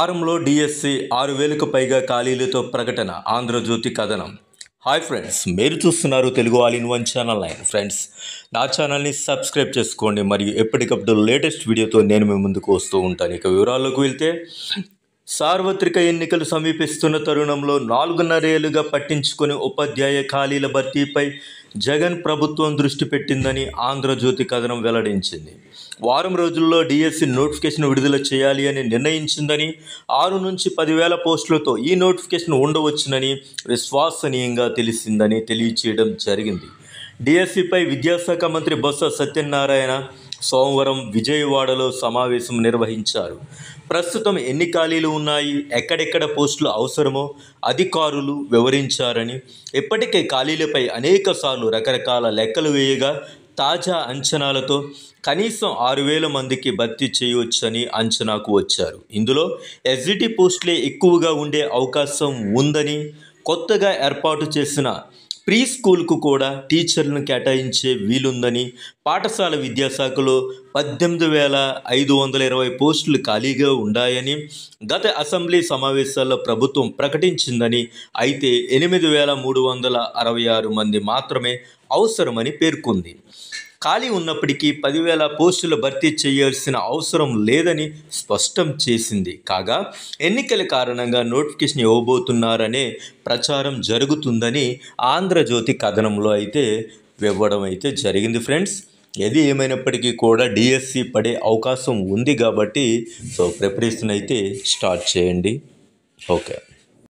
ఆరంలో DSC ఆరు వేలకు పైగా ఖాళీలతో ప్రకటన ఆంధ్రజ్యోతి కథనం హాయ్ ఫ్రెండ్స్ మీరు చూస్తున్నారు Telugu all in one channel లైన్ ఫ్రెండ్స్ నా ఛానల్ని సబ్స్క్రైబ్ చేసుకోండి మరియు ఎప్పటికప్పుడు లేటెస్ట్ వీడియోతో నేను మీ ముందుకు వస్తూ ఉంటాను ఇక వివరాల్లోకి వెళ్తే సార్వత్రిక ఎన్నికలు సమీపిస్తున్న తరుణంలో నాలుగున్నరేళ్లుగా పట్టించుకుని ఉపాధ్యాయ ఖాళీల భర్తీపై జగన్ ప్రభుత్వం దృష్టి పెట్టిందని ఆంధ్రజ్యోతి కథనం వెల్లడించింది వారం రోజుల్లో డిఎస్సి నోటిఫికేషన్ విడుదల చేయాలి అని నిర్ణయించిందని ఆరు నుంచి పదివేల పోస్టులతో ఈ నోటిఫికేషన్ ఉండవచ్చునని విశ్వసనీయంగా తెలిసిందని తెలియచేయడం జరిగింది డిఎస్సిపై విద్యాశాఖ మంత్రి బొత్స సత్యనారాయణ సోమవారం విజయవాడలో సమావేశం నిర్వహించారు ప్రస్తుతం ఎన్ని ఖాళీలు ఉన్నాయి ఎక్కడెక్కడ పోస్టులు అవసరమో అధికారులు వివరించారని ఇప్పటికే ఖాళీలపై అనేక రకరకాల లెక్కలు వేయగా తాజా అంచనాలతో కనీసం ఆరు వేల మందికి భర్తీ చేయవచ్చని అంచనాకు వచ్చారు ఇందులో ఎస్జిటి పోస్టులే ఎక్కువగా ఉండే అవకాశం ఉందని కొత్తగా ఏర్పాటు చేసిన ప్రీ స్కూల్కు కూడా టీచర్లను కేటాయించే వీలుందని పాఠశాల విద్యాశాఖలో పద్దెనిమిది వేల ఐదు వందల ఇరవై పోస్టులు ఖాళీగా ఉన్నాయని గత అసెంబ్లీ సమావేశాల్లో ప్రభుత్వం ప్రకటించిందని అయితే ఎనిమిది వేల మూడు వందల అరవై ఆరు మంది మాత్రమే అవసరమని పేర్కొంది ఖాళీ ఉన్నప్పటికీ పదివేల పోస్టులు భర్తీ చేయాల్సిన అవసరం లేదని స్పష్టం చేసింది కాగా ఎన్నికల కారణంగా నోటిఫికేషన్ ఇవ్వబోతున్నారనే ప్రచారం జరుగుతుందని ఆంధ్రజ్యోతి కథనంలో అయితే ఇవ్వడం అయితే జరిగింది ఫ్రెండ్స్ ఏది ఏమైనప్పటికీ కూడా డిఎస్సి పడే అవకాశం ఉంది కాబట్టి సో ప్రిపరేషన్ అయితే స్టార్ట్ చేయండి ఓకే